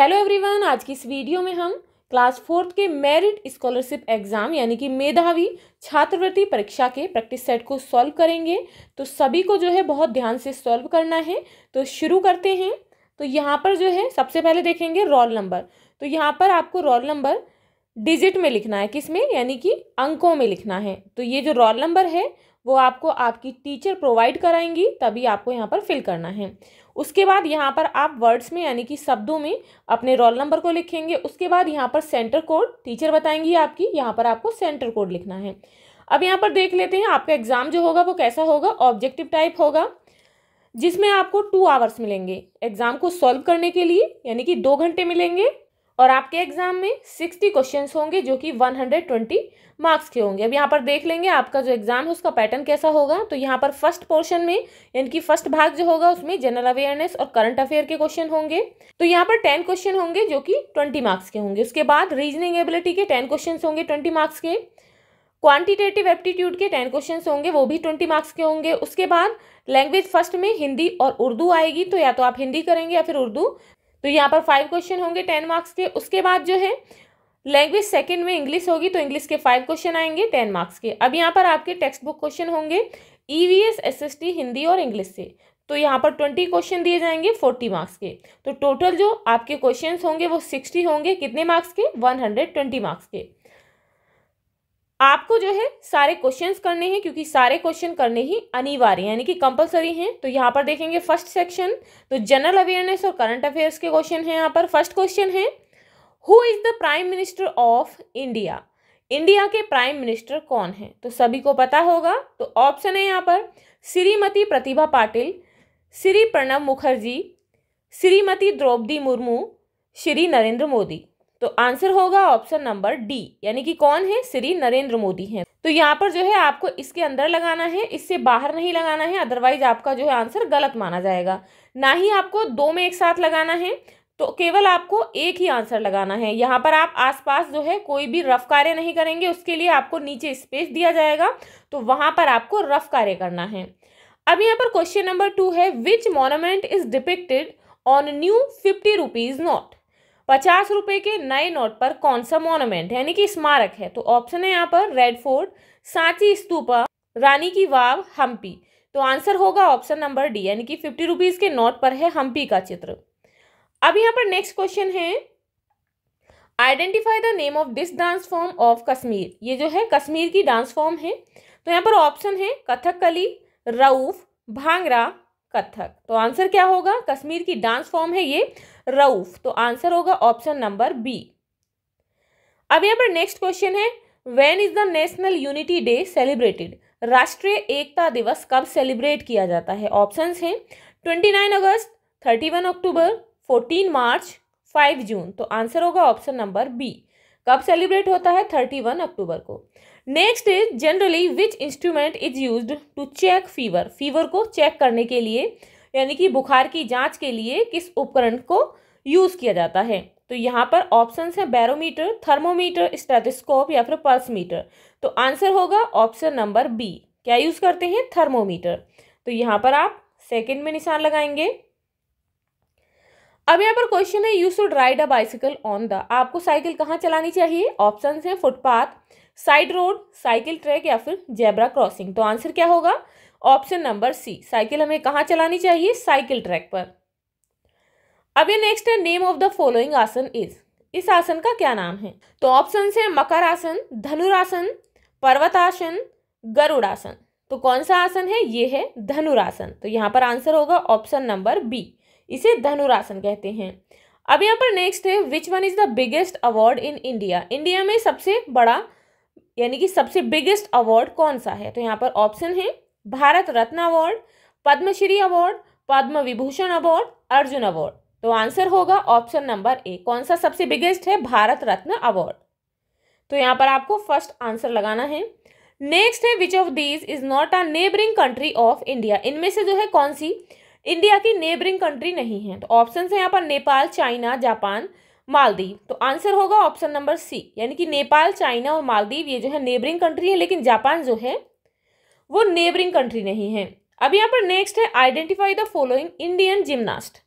Hello everyone आज की इस वीडियो में हम क्लास फोर्थ के मेरिट स्कॉलरशिप एग्ज़ाम यानी कि मेधावी छात्रवृत्ति परीक्षा के प्रैक्टिस सेट को सॉल्व करेंगे तो सभी को जो है बहुत ध्यान से सॉल्व करना है तो शुरू करते हैं तो यहाँ पर जो है सबसे पहले देखेंगे रोल नंबर तो यहाँ पर आपको रोल नंबर डिजिट में लिखना है किस में यानी कि अंकों में लिखना है तो ये जो रोल नंबर है वो आपको आपकी टीचर प्रोवाइड कराएंगी तभी आपको यहाँ पर फिल करना है उसके बाद यहाँ पर आप वर्ड्स में यानी कि शब्दों में अपने रोल नंबर को लिखेंगे उसके बाद यहाँ पर सेंटर कोड टीचर बताएंगी आपकी यहाँ पर आपको सेंटर कोड लिखना है अब यहाँ पर देख लेते हैं आपका एग्ज़ाम जो होगा वो कैसा होगा ऑब्जेक्टिव टाइप होगा जिसमें आपको टू आवर्स मिलेंगे एग्ज़ाम को सॉल्व करने के लिए यानी कि दो घंटे मिलेंगे और आपके एग्जाम में सिक्सटी क्वेश्चन होंगे जो कि वन हंड्रेड ट्वेंटी मार्क्स के होंगे अब यहाँ पर देख लेंगे आपका जो एग्जाम है उसका पैटर्न कैसा होगा तो यहाँ पर फर्स्ट पोर्शन में यानी कि फर्स्ट भाग जो होगा उसमें जनरल अवेयरनेस और करंट अफेयर के क्वेश्चन होंगे तो यहाँ पर टेन क्वेश्चन होंगे जो कि ट्वेंटी मार्क्स के होंगे उसके बाद रीजनिंग एबिलिटी के टेन क्वेश्चन होंगे ट्वेंटी मार्क्स के क्वांटिटेटिव एप्टीट्यूड के टेन क्वेश्चन होंगे वो भी ट्वेंटी मार्क्स के होंगे उसके बाद लैंग्वेज फर्स्ट में हिंदी और उर्दू आएगी तो या तो आप हिंदी करेंगे या फिर उर्दू तो यहाँ पर फाइव क्वेश्चन होंगे टेन मार्क्स के उसके बाद जो है लैंग्वेज सेकेंड में इंग्लिश होगी तो इंग्लिश के फाइव क्वेश्चन आएंगे टेन मार्क्स के अब यहाँ पर आपके टेक्स्ट बुक क्वेश्चन होंगे E V S S S T Hindi और इंग्लिश से तो यहाँ पर ट्वेंटी क्वेश्चन दिए जाएंगे फोर्टी मार्क्स के तो टोटल जो आपके क्वेश्चन होंगे वो सिक्सटी होंगे कितने मार्क्स के वन हंड्रेड ट्वेंटी मार्क्स के आपको जो है सारे क्वेश्चंस करने हैं क्योंकि सारे क्वेश्चन करने ही अनिवार्य यानी कि कंपलसरी हैं तो यहाँ पर देखेंगे फर्स्ट सेक्शन तो जनरल अवेयरनेस और करंट अफेयर्स के क्वेश्चन हैं यहाँ पर फर्स्ट क्वेश्चन है who is the prime minister of India India के प्राइम मिनिस्टर कौन है तो सभी को पता होगा तो ऑप्शन है यहाँ पर श्रीमती प्रतिभा पाटिल श्री प्रणब मुखर्जी श्रीमती द्रौपदी मुर्मू श्री नरेंद्र मोदी तो आंसर होगा ऑप्शन नंबर डी यानी कि कौन है श्री नरेंद्र मोदी हैं तो यहाँ पर जो है आपको इसके अंदर लगाना है इससे बाहर नहीं लगाना है अदरवाइज आपका जो है आंसर गलत माना जाएगा ना ही आपको दो में एक साथ लगाना है तो केवल आपको एक ही आंसर लगाना है यहाँ पर आप आसपास जो है कोई भी रफ कार्य नहीं करेंगे उसके लिए आपको नीचे स्पेस दिया जाएगा तो वहाँ पर आपको रफ कार्य करना है अब यहाँ पर क्वेश्चन नंबर टू है which monument is depicted on new fifty rupees note पचास रुपए के नए नोट पर कौन सा मोनूमेंट यानी कि स्मारक है तो ऑप्शन है यहाँ पर रेड फोर्ट सांची स्तूपा रानी की वाव हम्पी तो आंसर होगा ऑप्शन नंबर डी यानी कि फिफ्टी रुपीज के नोट पर है हम्पी का चित्र अब यहाँ पर नेक्स्ट क्वेश्चन है identify the name of this dance form of Kashmir ये जो है कश्मीर की डांस फॉर्म है तो यहाँ पर ऑप्शन है कथकली रऊफ भांगरा कथक तो आंसर क्या होगा कश्मीर की डांस फॉर्म है ये रऊफ तो आंसर होगा ऑप्शन नंबर बी अब यहाँ पर नेक्स्ट क्वेश्चन है when is the national unity day celebrated राष्ट्रीय एकता दिवस कब सेलिब्रेट किया जाता है ऑप्शन हैं twenty nine August thirty one October fourteen March five June तो आंसर होगा ऑप्शन नंबर बी कब सेलिब्रेट होता है थर्टी वन अक्टूबर को next is generally which instrument is use to check fever fever को चेक करने के लिए यानी कि बुखार की जांच के लिए किस उपकरण को यूज़ किया जाता है तो यहाँ पर ऑप्शन है बैरोमीटर थर्मोमीटर स्टेथोस्कोप या फिर पल्स मीटर तो आंसर होगा ऑप्शन नंबर बी क्या यूज़ करते हैं थर्मोमीटर तो यहाँ पर आप सेकेंड में निशान लगाएंगे अब यहाँ पर क्वेश्चन है you should ride a bicycle on the आपको साइकिल कहाँ चलानी चाहिए ऑप्शन हैं footpath side road cycle track या फिर जेबरा क्रॉसिंग तो आंसर क्या होगा ऑप्शन नंबर सी साइकिल हमें कहाँ चलानी चाहिए साइकिल ट्रैक पर अब ये नेक्स्ट है नेम ऑफ द फॉलोइंग आसन इज इस आसन का क्या नाम है तो ऑप्शन है मकर आसन धनुरासन पर्वतासन गरुड़ासन तो कौन सा आसन है ये है धनुरासन तो यहाँ पर आंसर होगा ऑप्शन नंबर बी इसे धनुरासन कहते हैं अब यहाँ पर नेक्स्ट है which one is the biggest award in India India में सबसे बड़ा यानी कि सबसे बिगेस्ट अवार्ड कौन सा है तो यहाँ पर ऑप्शन है Bharat Ratna award Padmashri award Padma Vibhushan award Arjun award तो आंसर होगा ऑप्शन नंबर ए कौन सा सबसे बिगेस्ट है भारत रत्न अवार्ड तो यहाँ पर आपको फर्स्ट आंसर लगाना है नेक्स्ट है which of these is not a neighbouring country of India इनमें से जो है कौन सी इंडिया की नेबरिंग कंट्री नहीं है तो ऑप्शन है यहाँ पर नेपाल चाइना जापान मालदीव तो आंसर होगा ऑप्शन नंबर सी यानी कि नेपाल चाइना और मालदीव ये जो है नेबरिंग कंट्री है लेकिन जापान जो है वो नेबरिंग कंट्री नहीं है अब यहाँ पर नेक्स्ट है identify the following Indian gymnast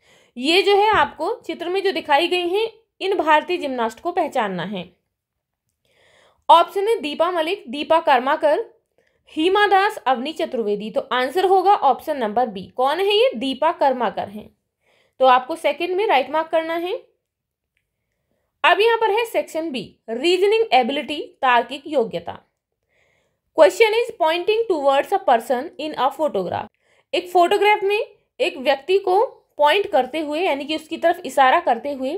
ये जो है आपको चित्र में जो दिखाई गई हैं इन भारतीय जिम्नास्ट को पहचानना है ऑप्शन है दीपा मलिक दीपा कर्माकर हीमा दास अवनी चतुर्वेदी तो आंसर होगा ऑप्शन नंबर बी कौन है ये दीपा कर्माकर हैं तो आपको सेकंड में राइट मार्क करना है अब यहां पर है सेक्शन बी रीजनिंग एबिलिटी तार्किक योग्यता question is pointing towards a person in a photograph एक फोटोग्राफ में एक व्यक्ति को पॉइंट करते हुए यानी कि उसकी तरफ इशारा करते हुए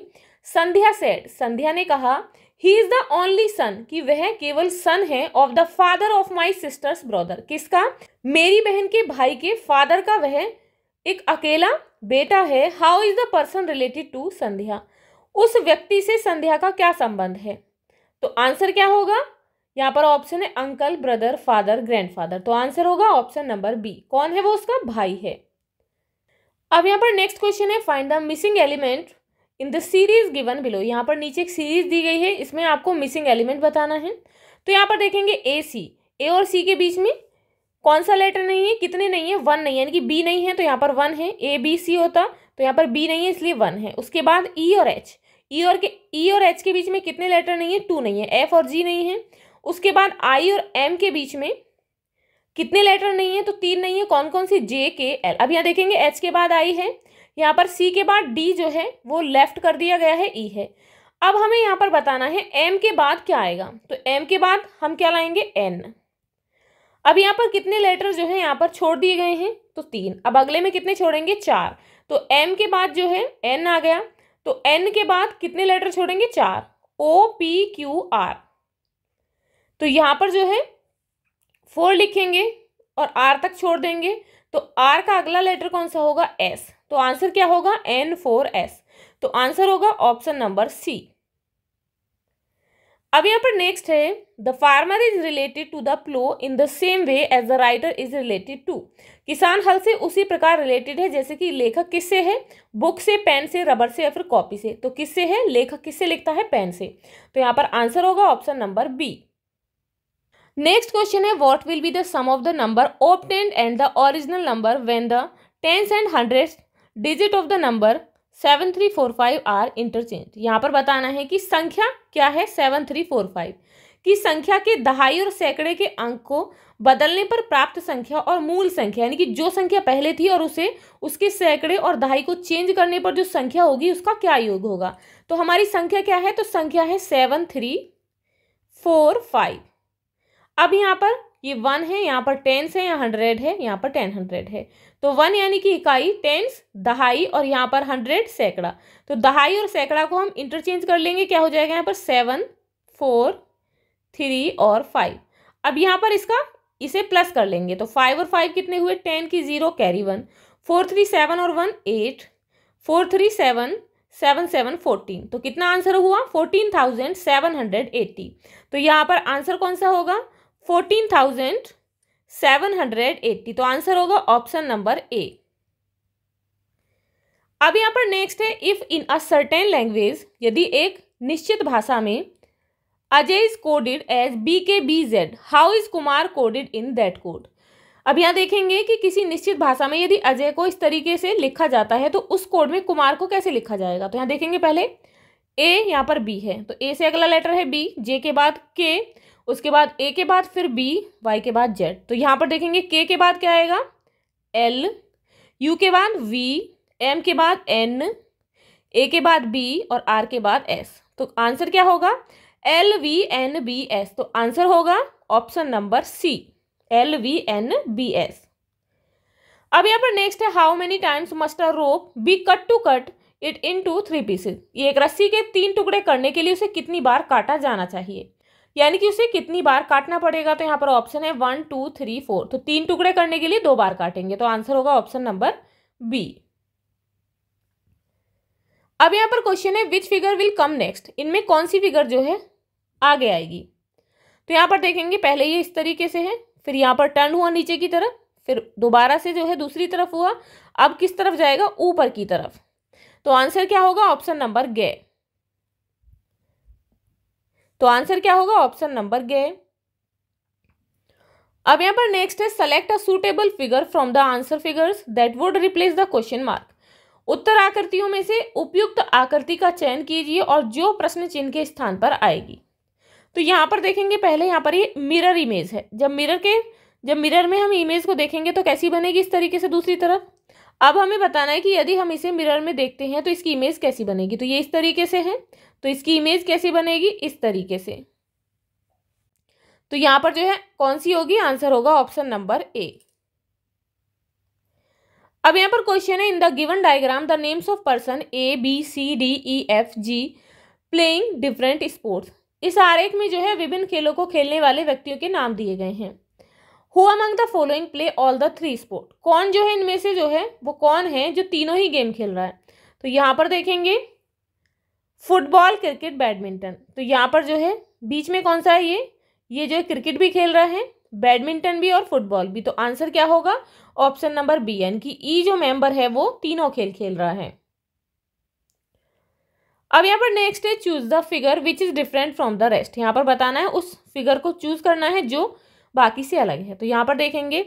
संध्या सेड संध्या ने कहा he is the only son कि वह केवल सन है of the father of my sister's brother किसका मेरी बहन के भाई के फादर का वह एक अकेला बेटा है how is the person related to Sandhya उस व्यक्ति से संध्या का क्या संबंध है तो आंसर क्या होगा यहाँ पर ऑप्शन है अंकल ब्रदर फादर ग्रैंडफादर तो आंसर होगा ऑप्शन नंबर बी कौन है वो उसका भाई है अब यहाँ पर नेक्स्ट क्वेश्चन है find the missing element in the series given below यहाँ पर नीचे एक सीरीज दी गई है इसमें आपको मिसिंग एलिमेंट बताना है तो यहाँ पर देखेंगे ए सी ए और सी के बीच में कौन सा लेटर नहीं है कितने नहीं है वन नहीं है यानी कि बी नहीं है तो यहाँ पर वन है ए बी सी होता तो यहाँ पर बी नहीं है इसलिए वन है उसके बाद ई e और एच ई e और के ई e और एच के बीच में कितने लेटर नहीं है टू नहीं है एफ और जी नहीं है उसके बाद आई और एम के बीच में कितने लेटर नहीं है तो तीन नहीं है कौन कौन सी जे के एल अब यहाँ देखेंगे एच के बाद आई है यहाँ पर सी के बाद डी जो है वो लेफ्ट कर दिया गया है ई e है अब हमें यहाँ पर बताना है एम के बाद क्या आएगा तो एम के बाद हम क्या लाएंगे एन अब यहाँ पर कितने लेटर जो है यहाँ पर छोड़ दिए गए हैं तो तीन अब अगले में कितने छोड़ेंगे चार तो एम के बाद जो है एन आ गया तो एन के बाद कितने लेटर छोड़ेंगे चार ओ पी क्यू आर तो यहां पर जो है फोर लिखेंगे और आर तक छोड़ देंगे तो आर का अगला लेटर कौन सा होगा एस तो आंसर क्या होगा एन फोर एस तो आंसर होगा ऑप्शन नंबर सी अब यहाँ पर नेक्स्ट है the farmer is related to the plough in the same way as the writer is related to किसान हल से उसी प्रकार रिलेटेड है जैसे कि लेखक किससे है बुक से पेन से रबर से या फिर कॉपी से तो किससे है लेखक किससे लिखता है पेन से तो यहाँ पर आंसर होगा option number B next question है what will be the sum of the number obtained and the original number when the tens and hundred digit of the number seven three four five are interchange यहाँ पर बताना है कि संख्या क्या है seven three four five की संख्या के दहाई और सैकड़े के अंक को बदलने पर प्राप्त संख्या और मूल संख्या यानी कि जो संख्या पहले थी और उसे उसके सैकड़े और दहाई को चेंज करने पर जो संख्या होगी उसका क्या योग होगा तो हमारी संख्या क्या है तो संख्या है सेवन थ्री फोर फाइव अब यहाँ पर ये वन है यहाँ पर टेंस है यहाँ हंड्रेड है यहाँ पर टेन हंड्रेड है तो वन यानी कि इकाई टेंस दहाई और यहाँ पर हंड्रेड सैकड़ा तो दहाई और सैकड़ा को हम इंटरचेंज कर लेंगे क्या हो जाएगा यहाँ पर सेवन फोर थ्री और फाइव अब यहाँ पर इसका इसे प्लस कर लेंगे तो फाइव और फाइव कितने हुए टेन की zero carry one four three seven और one eight four three seven seven seven fourteen तो कितना आंसर हुआ fourteen thousand seven hundred eighty तो यहाँ पर आंसर कौन सा होगा fourteen thousand seven hundred eighty तो आंसर होगा ऑप्शन नंबर ए अब यहाँ पर नेक्स्ट है if in a certain language यदि एक निश्चित भाषा में Ajay is coded as B K B Z how is Kumar coded in that code अब यहाँ देखेंगे कि किसी निश्चित भाषा में यदि अजय को इस तरीके से लिखा जाता है तो उस कोड में कुमार को कैसे लिखा जाएगा तो यहाँ देखेंगे पहले ए यहाँ पर बी है तो ए से अगला लेटर है बी जे के बाद के उसके बाद ए के बाद फिर बी वाई के बाद जेड तो यहाँ पर देखेंगे के के बाद क्या आएगा एल यू के बाद वी एम के बाद एन ए के बाद बी और आर के बाद एस तो आंसर क्या होगा L V N B S तो आंसर होगा option number C L V N B S अब यहाँ पर नेक्स्ट है how many times must a rope be cut to cut it into three pieces ये एक रस्सी के तीन टुकड़े करने के लिए उसे कितनी बार काटा जाना चाहिए यानी कि उसे कितनी बार काटना पड़ेगा तो यहाँ पर ऑप्शन है वन टू थ्री फोर तो तीन टुकड़े करने के लिए दो बार काटेंगे तो आंसर होगा ऑप्शन नंबर बी अब यहाँ पर क्वेश्चन है which figure will come next इनमें कौन सी फिगर जो है आगे आएगी तो यहाँ पर देखेंगे पहले ये इस तरीके से है फिर यहाँ पर टर्न हुआ नीचे की तरफ फिर दोबारा से जो है दूसरी तरफ हुआ अब किस तरफ जाएगा ऊपर की तरफ तो आंसर क्या होगा ऑप्शन नंबर गे तो आंसर क्या होगा ऑप्शन नंबर गे अब यहाँ पर नेक्स्ट है select a suitable figure from the answer figures that would replace the question mark उत्तर आकृतियों में से उपयुक्त आकृति का चयन कीजिए और जो प्रश्न चिन्ह के स्थान पर आएगी तो यहाँ पर देखेंगे पहले यहाँ पर ये मिरर इमेज है जब मिरर के जब मिरर में हम इमेज को देखेंगे तो कैसी बनेगी इस तरीके से दूसरी तरफ अब हमें बताना है कि यदि हम इसे मिरर में देखते हैं तो इसकी इमेज कैसी बनेगी तो ये इस तरीके से है तो इसकी इमेज कैसी बनेगी इस तरीके से तो यहां पर जो है कौन सी होगी आंसर होगा ऑप्शन नंबर ए अब यहां पर क्वेश्चन है in the given diagram the names of person A B C D E F G playing different sports इस आरेख में जो है विभिन्न खेलों को खेलने वाले व्यक्तियों के नाम दिए गए हैं who among the following play all the three sport कौन जो है इनमें से जो है वो कौन है जो तीनों ही गेम खेल रहा है तो यहां पर देखेंगे फुटबॉल क्रिकेट बैडमिंटन तो यहाँ पर जो है बीच में कौन सा है ये ये जो है क्रिकेट भी खेल रहा है बैडमिंटन भी और फुटबॉल भी तो आंसर क्या होगा ऑप्शन नंबर बी यानी कि ई जो मेंबर है वो तीनों खेल खेल रहा है अब यहाँ पर नेक्स्ट है choose the figure which is different from the rest यहाँ पर बताना है उस फिगर को चूज करना है जो बाकी से अलग है तो यहाँ पर देखेंगे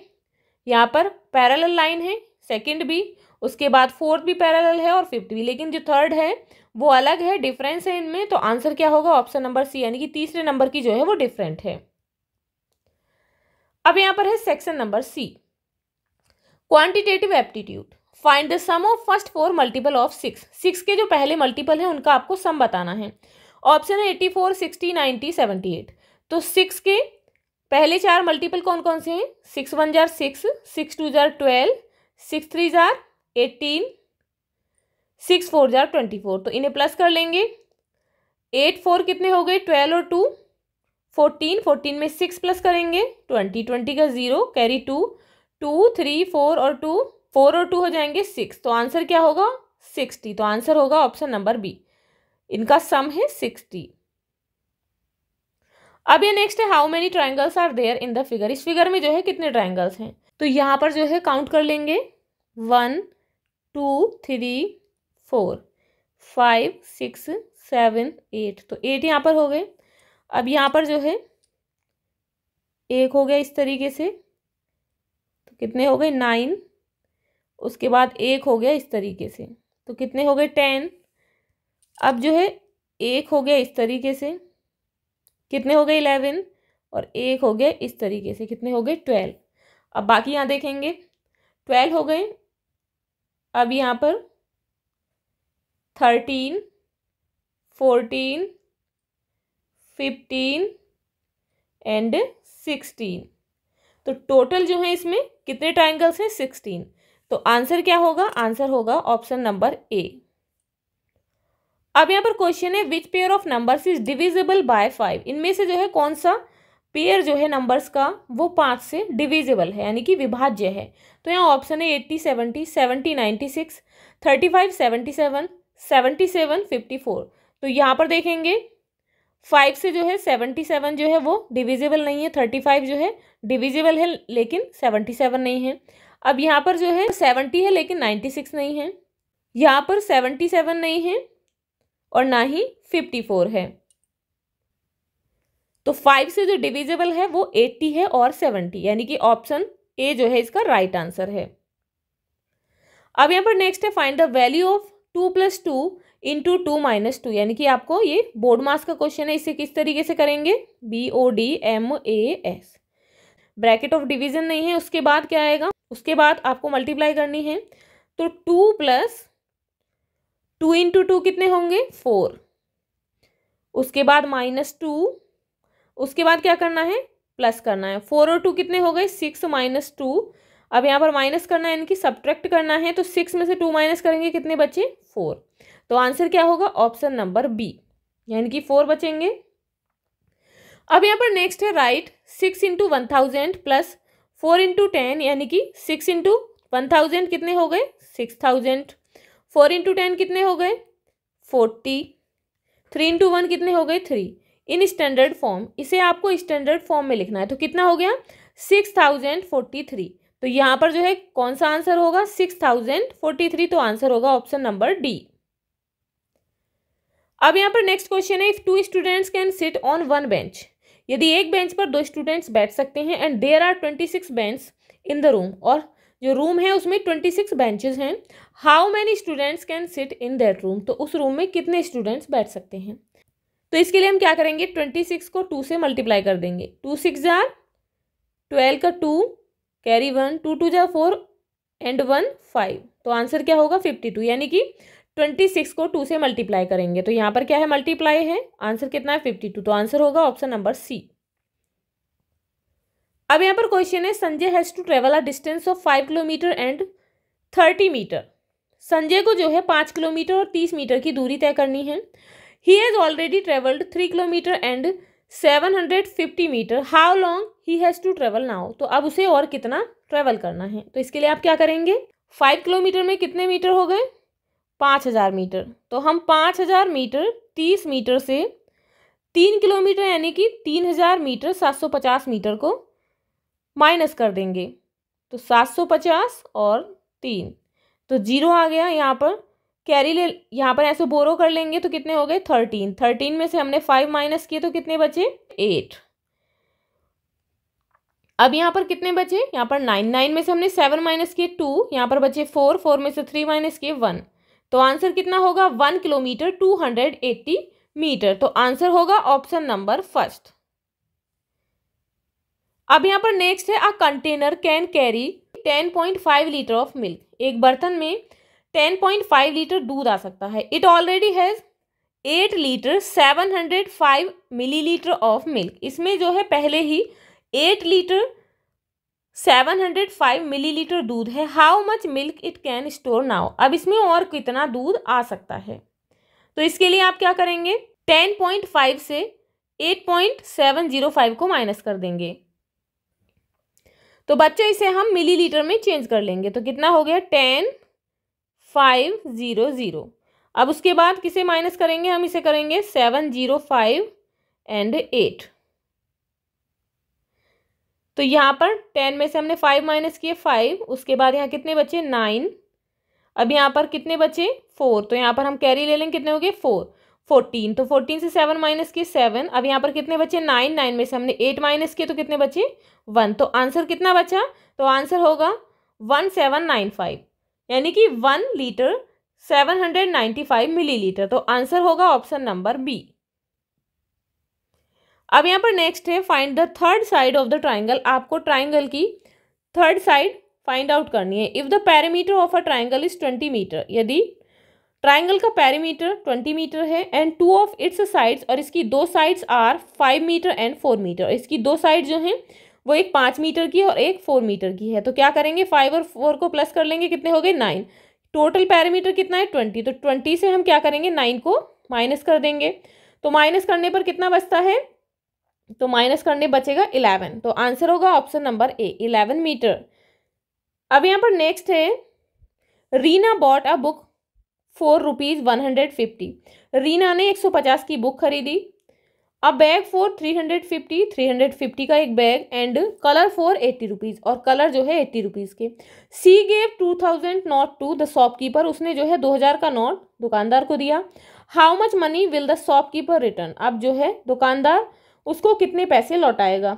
यहाँ पर पैरल लाइन है सेकंड भी उसके बाद फोर्थ भी पैरेलल है और फिफ्थ भी लेकिन जो थर्ड है वो अलग है डिफरेंस है इनमें तो आंसर क्या होगा ऑप्शन नंबर सी यानी कि तीसरे नंबर की जो है वो डिफरेंट है अब यहाँ पर है section number C quantitative aptitude find the sum of first four multiple of six six के जो पहले मल्टीपल हैं उनका आपको सम बताना है ऑप्शन है eighty four sixty ninety seventy eight तो सिक्स के पहले चार मल्टीपल कौन कौन से हैं सिक्स वन जार सिक्स सिक्स टू जार ट्वेल्व सिक्स थ्री ज़ार एटीन सिक्स फोर ज़ार ट्वेंटी फोर तो इन्हें प्लस कर लेंगे एट फोर कितने हो गए ट्वेल्व और टू फोर्टीन फोर्टीन में सिक्स प्लस करेंगे ट्वेंटी ट्वेंटी का zero carry two two three four और टू फोर और टू हो जाएंगे सिक्स तो आंसर क्या होगा सिक्सटी तो आंसर होगा ऑप्शन नंबर बी इनका सम है सिक्सटी अब ये नेक्स्ट है how many triangles are there in the figure इस फिगर में जो है कितने ट्राइंगल्स हैं तो यहाँ पर जो है काउंट कर लेंगे one two three four five six seven eight तो एट यहाँ पर हो गए अब यहाँ पर जो है एक हो गया इस तरीके से तो कितने हो गए नाइन उसके बाद एक हो गया इस तरीके से तो कितने हो गए टेन अब जो है एक हो गया इस तरीके से कितने हो गए इलेवन और एक हो गया इस तरीके से कितने हो गए ट्वेल्व अब बाकी यहाँ देखेंगे ट्वेल्व हो गए अब यहाँ पर thirteen fourteen fifteen and sixteen तो टोटल जो है इसमें कितने ट्राइंगल्स हैं सिक्सटीन तो आंसर क्या होगा आंसर होगा ऑप्शन नंबर ए अब यहाँ पर क्वेश्चन है which pair of numbers is divisible by five इनमें से जो है कौन सा पेयर जो है नंबर्स का वो पाँच से डिविजिबल है यानी कि विभाज्य है तो यहाँ ऑप्शन है eighty seventy seventy ninety six thirty five seventy seven seventy seven fifty four तो यहाँ पर देखेंगे फाइव से जो है सेवेंटी सेवन जो है वो डिविजिबल नहीं है थर्टी फाइव जो है डिविजिबल है लेकिन सेवेंटी सेवन नहीं है अब यहाँ पर जो है सेवेंटी है लेकिन नाइन्टी सिक्स नहीं है यहाँ पर सेवेंटी सेवन नहीं है और ना ही फिफ्टी फोर है तो फाइव से जो डिविजिबल है वो एट्टी है और सेवेंटी यानी कि ऑप्शन ए जो है इसका राइट right आंसर है अब यहाँ पर नेक्स्ट है find the value of two plus two into two minus two यानी कि आपको ये बोर्ड मास का क्वेश्चन है इसे किस तरीके से करेंगे B O D M A S bracket of division नहीं है उसके बाद क्या आएगा उसके बाद आपको मल्टीप्लाई करनी है तो two plus two into two कितने होंगे फोर उसके बाद माइनस टू उसके बाद क्या करना है प्लस करना है फोर और टू कितने हो गए सिक्स माइनस टू अब यहाँ पर माइनस करना है इनकी सब्ट्रैक्ट करना है तो सिक्स में से टू माइनस करेंगे कितने बचे फोर तो आंसर क्या होगा ऑप्शन नंबर बी यानी कि फोर बचेंगे अब यहाँ पर नेक्स्ट है write six into one thousand plus four into ten यानी कि सिक्स इंटू वन थाउजेंड कितने हो गए six thousand four into ten कितने हो गए फोर्टी थ्री इंटू वन कितने हो गए थ्री इन स्टैंडर्ड फॉर्म इसे आपको स्टैंडर्ड फॉर्म में लिखना है तो कितना हो गया सिक्स थाउजेंड फोर्टी थ्री तो यहाँ पर जो है कौन सा आंसर होगा सिक्स थाउजेंड फोर्टी थ्री तो आंसर होगा ऑप्शन नंबर डी अब यहाँ पर नेक्स्ट क्वेश्चन है if two students can sit on one bench यदि एक बेंच पर दो स्टूडेंट्स बैठ सकते हैं and there are twenty six bench in the room और जो रूम है उसमें ट्वेंटी सिक्स बेंचेज हैं how many students can sit in that room तो उस रूम में कितने स्टूडेंट्स बैठ सकते हैं तो इसके लिए हम क्या करेंगे ट्वेंटी सिक्स को टू से मल्टीप्लाई कर देंगे टू सिक्स जार ट्वेल्व का two carry one two two जार फोर एंड वन फाइव तो आंसर क्या होगा फिफ्टी टू यानी कि ट्वेंटी सिक्स को टू से मल्टीप्लाई करेंगे तो यहाँ पर क्या है मल्टीप्लाई है आंसर कितना है फिफ्टी टू तो आंसर होगा ऑप्शन नंबर सी अब यहाँ पर क्वेश्चन है Sanjay has to travel a distance of five kilometre and thirty metre Sanjay को जो है पाँच किलोमीटर और तीस मीटर की दूरी तय करनी है he has already travelled three kilometre and seven hundred fifty metre how long he has to travel now तो अब उसे और कितना ट्रेवल करना है तो इसके लिए आप क्या करेंगे फाइव किलोमीटर में कितने मीटर हो गए पाँच हज़ार मीटर तो हम पाँच हज़ार मीटर तीस मीटर से तीन किलोमीटर यानी कि तीन हज़ार मीटर सात सौ पचास मीटर को माइनस कर देंगे तो सात सौ पचास और तीन तो जीरो आ गया यहाँ पर कैरी ले यहाँ पर ऐसे बोरो कर लेंगे तो कितने हो गए थर्टीन थर्टीन में से हमने फाइव माइनस किए तो कितने बचे एट अब यहाँ पर कितने बचे यहाँ पर नाइन नाइन में से हमने सेवन माइनस किए टू यहाँ पर बचे फोर फोर में से थ्री माइनस किए वन तो आंसर कितना होगा one kilometre two hundred eighty metre तो आंसर होगा ऑप्शन नंबर फर्स्ट अब यहाँ पर नेक्स्ट है a container can carry ten point five litre of milk एक बर्तन में टेन पॉइंट फाइव लीटर दूध आ सकता है it already has eight litre seven hundred five millilitre of milk इसमें जो है पहले ही eight litre seven hundred five millilitre दूध है how much milk it can store now अब इसमें और कितना दूध आ सकता है तो इसके लिए आप क्या करेंगे टेन पॉइंट फाइव से eight point seven zero five को माइनस कर देंगे तो बच्चों इसे हम मिलीलीटर में चेंज कर लेंगे तो कितना हो गया टेन फाइव ज़ीरो ज़ीरो अब उसके बाद किसे माइनस करेंगे हम इसे करेंगे seven zero five and eight तो यहाँ पर टेन में से हमने फाइव माइनस किए फाइव उसके बाद यहाँ कितने बचे नाइन अब यहाँ पर कितने बचे फोर तो यहाँ पर हम कैरी ले लेंगे कितने हो गए फोर फोर्टीन तो फोर्टीन से सेवन माइनस किए सेवन अब यहाँ पर कितने बचे नाइन नाइन में से हमने एट माइनस किए तो कितने बचे वन तो आंसर कितना बचा तो आंसर होगा वन सेवन नाइन फाइव यानी कि one litre seven hundred ninety five millilitre तो आंसर होगा ऑप्शन नंबर बी अब यहाँ पर नेक्स्ट है find the third side of the triangle आपको ट्राइंगल की थर्ड साइड फाइंड आउट करनी है if the parameter of a triangle is twenty metre यदि ट्राइंगल का पैरामीटर ट्वेंटी मीटर है and two of its sides और इसकी दो sides are five metre and four metre इसकी दो साइड जो हैं वो एक पाँच मीटर की और एक फोर मीटर की है तो क्या करेंगे फाइव और फोर को प्लस कर लेंगे कितने हो गए नाइन टोटल पैरामीटर कितना है ट्वेंटी तो ट्वेंटी से हम क्या करेंगे नाइन को माइनस कर देंगे तो माइनस करने पर कितना बचता है तो माइनस करने बचेगा इलेवन तो आंसर होगा option number A eleven metre अब यहाँ पर नेक्स्ट है Reena bought a book for rupees one hundred fifty Reena ने एक सौ पचास की बुक खरीदी अब bag for three hundred fifty three hundred fifty का एक bag and colour for eighty rupees और कलर जो है एट्टी रुपीज़ के she gave two thousand note to the shopkeeper उसने जो है दो हज़ार का नोट दुकानदार को दिया how much money will the shopkeeper return अब जो है दुकानदार उसको कितने पैसे लौटाएगा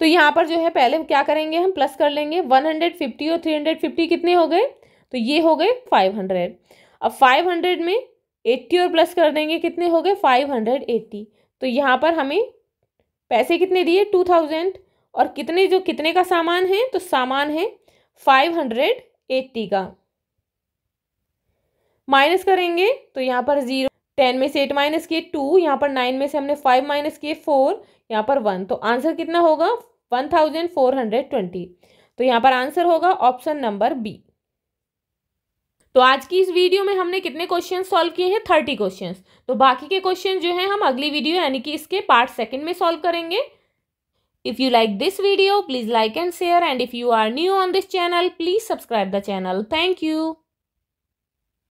तो यहाँ पर जो है पहले क्या करेंगे हम प्लस कर लेंगे वन हंड्रेड फिफ्टी और थ्री हंड्रेड फिफ्टी कितने हो गए तो ये हो गए फाइव हंड्रेड अब फाइव हंड्रेड में एट्टी और प्लस कर देंगे कितने हो गए फाइव हंड्रेड एट्टी तो यहाँ पर हमें पैसे कितने दिए टू थाउजेंड और कितने जो कितने का सामान है तो सामान है फाइव हंड्रेड एट्टी का माइनस करेंगे तो यहाँ पर जीरो टेन में से एट माइनस किए टू यहाँ पर नाइन में से हमने फाइव माइनस किए फोर यहाँ पर वन तो आंसर कितना होगा one thousand four hundred twenty तो यहाँ पर आंसर होगा ऑप्शन नंबर बी तो आज की इस वीडियो में हमने कितने क्वेश्चन सॉल्व किए हैं थर्टी क्वेश्चन तो बाकी के क्वेश्चन जो हैं हम अगली वीडियो यानी कि इसके पार्ट सेकेंड में सॉल्व करेंगे If you like this video, please like and share and if you are new on this channel, please subscribe the channel. Thank you.